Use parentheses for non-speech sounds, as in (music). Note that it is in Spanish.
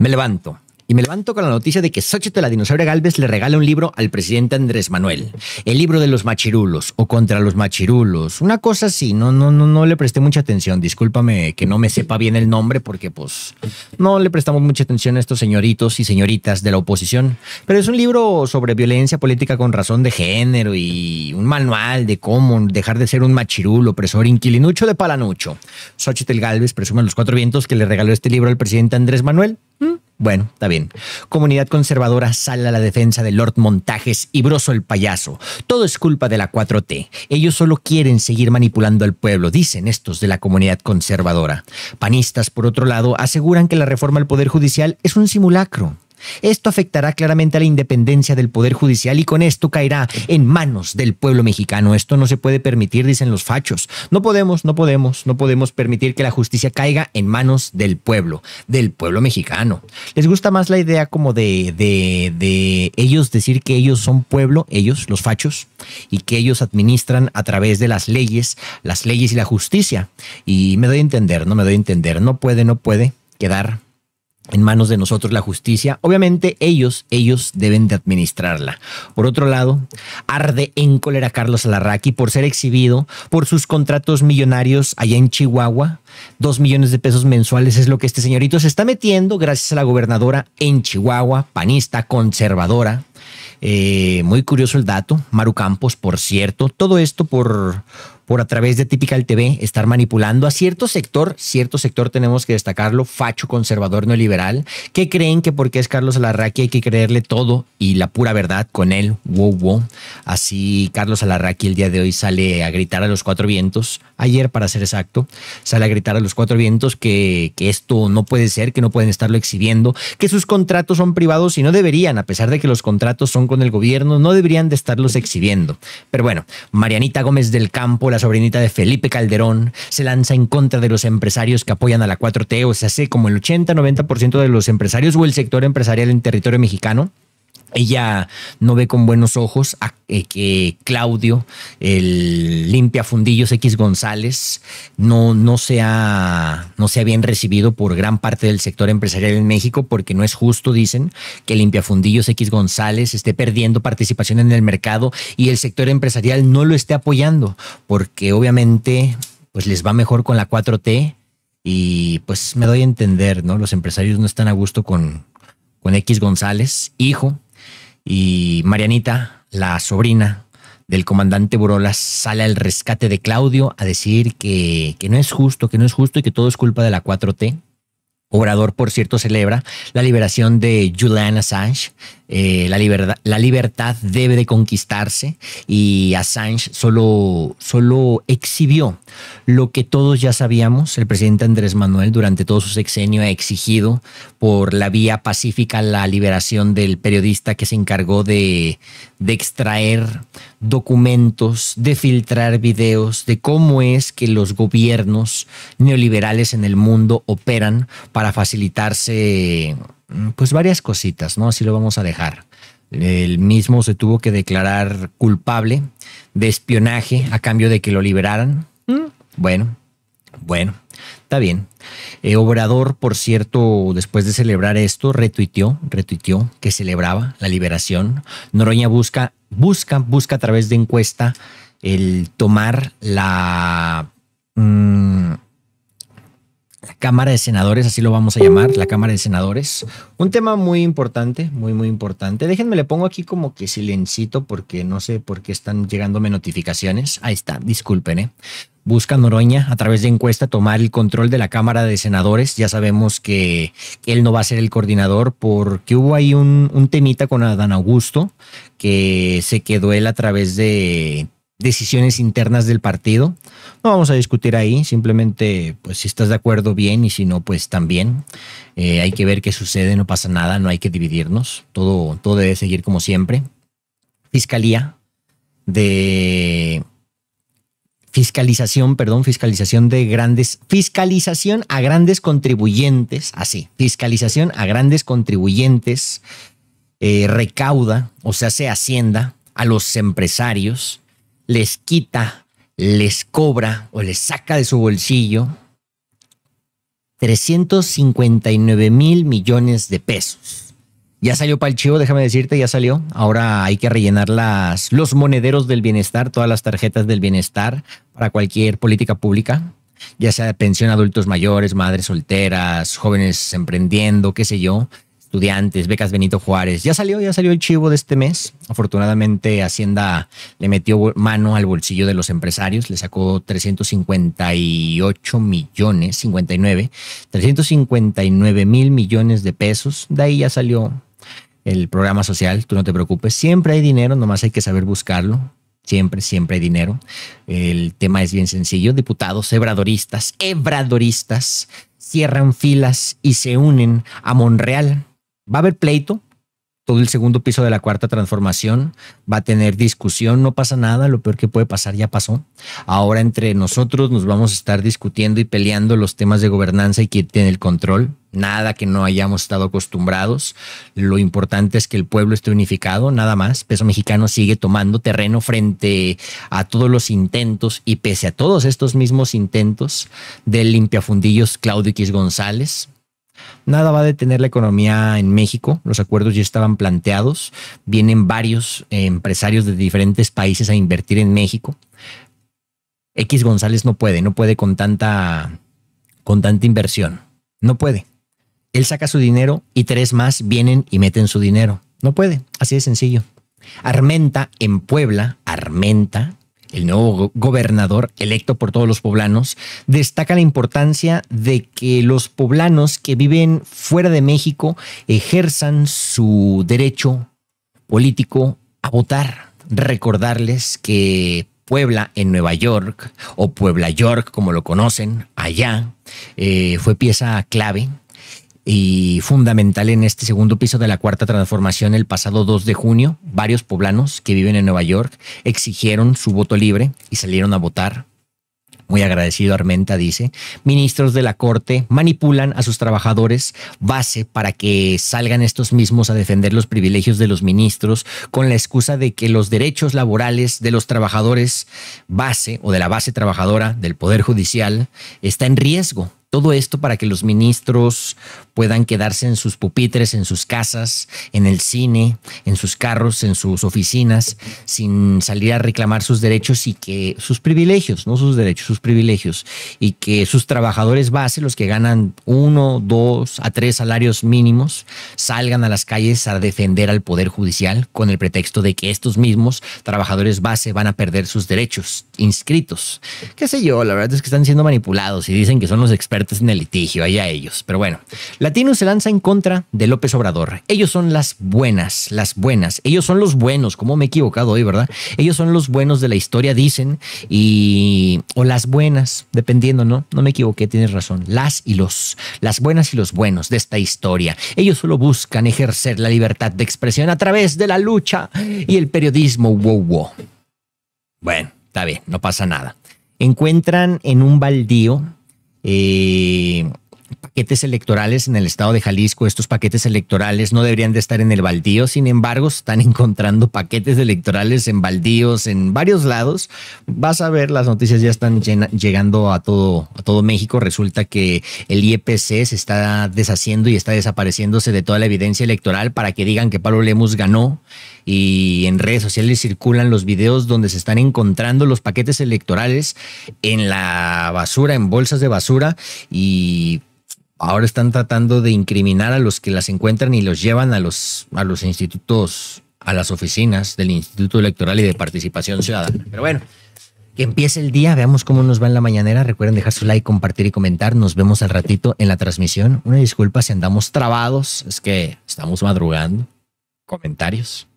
Me levanto y me levanto con la noticia de que Xochitl, la dinosauria Galvez, le regala un libro al presidente Andrés Manuel. El libro de los machirulos o contra los machirulos. Una cosa así, no, no, no, no le presté mucha atención. Discúlpame que no me sepa bien el nombre porque pues no le prestamos mucha atención a estos señoritos y señoritas de la oposición. Pero es un libro sobre violencia política con razón de género y un manual de cómo dejar de ser un machirulo, opresor, inquilinucho de palanucho. Xochitl Galvez presume los cuatro vientos que le regaló este libro al presidente Andrés Manuel. ¿Mm? Bueno, está bien. Comunidad conservadora sale a la defensa de Lord Montajes y Broso el payaso. Todo es culpa de la 4T. Ellos solo quieren seguir manipulando al pueblo, dicen estos de la comunidad conservadora. Panistas, por otro lado, aseguran que la reforma al Poder Judicial es un simulacro. Esto afectará claramente a la independencia del Poder Judicial y con esto caerá en manos del pueblo mexicano. Esto no se puede permitir, dicen los fachos. No podemos, no podemos, no podemos permitir que la justicia caiga en manos del pueblo, del pueblo mexicano. Les gusta más la idea como de, de, de ellos decir que ellos son pueblo, ellos, los fachos, y que ellos administran a través de las leyes, las leyes y la justicia. Y me doy a entender, no me doy a entender, no puede, no puede quedar en manos de nosotros la justicia, obviamente ellos, ellos deben de administrarla. Por otro lado, arde en cólera Carlos Alarraqui por ser exhibido por sus contratos millonarios allá en Chihuahua. Dos millones de pesos mensuales es lo que este señorito se está metiendo gracias a la gobernadora en Chihuahua, panista, conservadora. Eh, muy curioso el dato, Maru Campos, por cierto. Todo esto por, por a través de el TV estar manipulando a cierto sector, cierto sector tenemos que destacarlo, facho, conservador, neoliberal, que creen que porque es Carlos Alarraqui hay que creerle todo y la pura verdad con él, wow, wow. Así Carlos Alarraqui el día de hoy sale a gritar a los cuatro vientos, ayer para ser exacto, sale a gritar a los cuatro vientos que, que esto no puede ser, que no pueden estarlo exhibiendo, que sus contratos son privados y no deberían, a pesar de que los contratos son con el gobierno, no deberían de estarlos exhibiendo. Pero bueno, Marianita Gómez del Campo, la sobrinita de Felipe Calderón, se lanza en contra de los empresarios que apoyan a la 4T, o se hace como el 80-90% de los empresarios o el sector empresarial en territorio mexicano ella no ve con buenos ojos eh, que Claudio, el limpiafundillos X González, no, no, sea, no sea bien recibido por gran parte del sector empresarial en México, porque no es justo, dicen, que limpiafundillos X González esté perdiendo participación en el mercado y el sector empresarial no lo esté apoyando, porque obviamente pues les va mejor con la 4T y pues me doy a entender, ¿no? Los empresarios no están a gusto con, con X González, hijo y Marianita, la sobrina del comandante Burola, sale al rescate de Claudio a decir que, que no es justo, que no es justo y que todo es culpa de la 4T. Obrador, por cierto, celebra la liberación de Julian Assange, eh, la, libertad, la libertad debe de conquistarse y Assange solo, solo exhibió lo que todos ya sabíamos, el presidente Andrés Manuel durante todo su sexenio ha exigido por la vía pacífica la liberación del periodista que se encargó de, de extraer documentos, de filtrar videos, de cómo es que los gobiernos neoliberales en el mundo operan para facilitarse Mm, pues varias cositas, ¿no? Así lo vamos a dejar. El mismo se tuvo que declarar culpable de espionaje a cambio de que lo liberaran. Mm. Bueno, bueno, está bien. Eh, Obrador, por cierto, después de celebrar esto, retuiteó, retuiteó que celebraba la liberación. Noroña busca, busca, busca a través de encuesta el tomar la... Mm, Cámara de Senadores, así lo vamos a llamar, la Cámara de Senadores. Un tema muy importante, muy, muy importante. Déjenme, le pongo aquí como que silencito porque no sé por qué están llegándome notificaciones. Ahí está, disculpen, ¿eh? Busca Noroña a través de encuesta tomar el control de la Cámara de Senadores. Ya sabemos que él no va a ser el coordinador porque hubo ahí un, un temita con Adán Augusto que se quedó él a través de decisiones internas del partido. No vamos a discutir ahí, simplemente pues si estás de acuerdo bien y si no pues también. Eh, hay que ver qué sucede, no pasa nada, no hay que dividirnos, todo, todo debe seguir como siempre. Fiscalía de fiscalización, perdón, fiscalización de grandes, fiscalización a grandes contribuyentes, así, fiscalización a grandes contribuyentes, eh, recauda, o sea, se hacienda a los empresarios les quita, les cobra o les saca de su bolsillo 359 mil millones de pesos. Ya salió para el chivo, déjame decirte, ya salió. Ahora hay que rellenar las, los monederos del bienestar, todas las tarjetas del bienestar para cualquier política pública, ya sea pensión a adultos mayores, madres solteras, jóvenes emprendiendo, qué sé yo estudiantes, becas Benito Juárez. Ya salió, ya salió el chivo de este mes. Afortunadamente Hacienda le metió mano al bolsillo de los empresarios, le sacó 358 millones, 59, 359 mil millones de pesos. De ahí ya salió el programa social, tú no te preocupes, siempre hay dinero, nomás hay que saber buscarlo. Siempre, siempre hay dinero. El tema es bien sencillo. Diputados hebradoristas, hebradoristas, cierran filas y se unen a Monreal va a haber pleito, todo el segundo piso de la cuarta transformación, va a tener discusión, no pasa nada, lo peor que puede pasar ya pasó. Ahora entre nosotros nos vamos a estar discutiendo y peleando los temas de gobernanza y quién tiene el control, nada que no hayamos estado acostumbrados. Lo importante es que el pueblo esté unificado, nada más. Peso mexicano sigue tomando terreno frente a todos los intentos y pese a todos estos mismos intentos del limpiafundillos Claudio X González, Nada va a detener la economía en México. Los acuerdos ya estaban planteados. Vienen varios eh, empresarios de diferentes países a invertir en México. X González no puede, no puede con tanta, con tanta inversión. No puede. Él saca su dinero y tres más vienen y meten su dinero. No puede, así de sencillo. Armenta en Puebla, Armenta, el nuevo gobernador electo por todos los poblanos, destaca la importancia de que los poblanos que viven fuera de México ejerzan su derecho político a votar. Recordarles que Puebla en Nueva York, o Puebla York como lo conocen allá, eh, fue pieza clave y fundamental en este segundo piso de la Cuarta Transformación el pasado 2 de junio. Varios poblanos que viven en Nueva York exigieron su voto libre y salieron a votar. Muy agradecido Armenta dice, ministros de la Corte manipulan a sus trabajadores base para que salgan estos mismos a defender los privilegios de los ministros con la excusa de que los derechos laborales de los trabajadores base o de la base trabajadora del Poder Judicial está en riesgo todo esto para que los ministros puedan quedarse en sus pupitres, en sus casas, en el cine, en sus carros, en sus oficinas, sin salir a reclamar sus derechos y que sus privilegios, no sus derechos, sus privilegios, y que sus trabajadores base, los que ganan uno, dos a tres salarios mínimos, salgan a las calles a defender al Poder Judicial con el pretexto de que estos mismos trabajadores base van a perder sus derechos inscritos. Qué sé yo, la verdad es que están siendo manipulados y dicen que son los expertos en el litigio, allá ellos. Pero bueno, Latino se lanza en contra de López Obrador. Ellos son las buenas, las buenas. Ellos son los buenos, como me he equivocado hoy, ¿verdad? Ellos son los buenos de la historia, dicen, y o las buenas, dependiendo, ¿no? No me equivoqué, tienes razón. Las y los, las buenas y los buenos de esta historia. Ellos solo buscan ejercer la libertad de expresión a través de la lucha y el periodismo, wow, wow. Bueno, está bien, no pasa nada. Encuentran en un baldío eh, paquetes electorales en el estado de Jalisco, estos paquetes electorales no deberían de estar en el baldío, sin embargo, están (laughs) encontrando paquetes electorales en baldíos, en varios lados. Vas a ver, las noticias ya están llegando a todo, a todo México. Resulta que el IEPC se está deshaciendo y está desapareciéndose de toda la evidencia electoral para que digan que Pablo Lemus ganó. Y en redes sociales circulan los videos donde se están encontrando los paquetes electorales en la basura, en bolsas de basura. Y ahora están tratando de incriminar a los que las encuentran y los llevan a los, a los institutos, a las oficinas del Instituto Electoral y de Participación Ciudadana. Pero bueno, que empiece el día, veamos cómo nos va en la mañanera. Recuerden dejar su like, compartir y comentar. Nos vemos al ratito en la transmisión. Una disculpa si andamos trabados, es que estamos madrugando. Comentarios.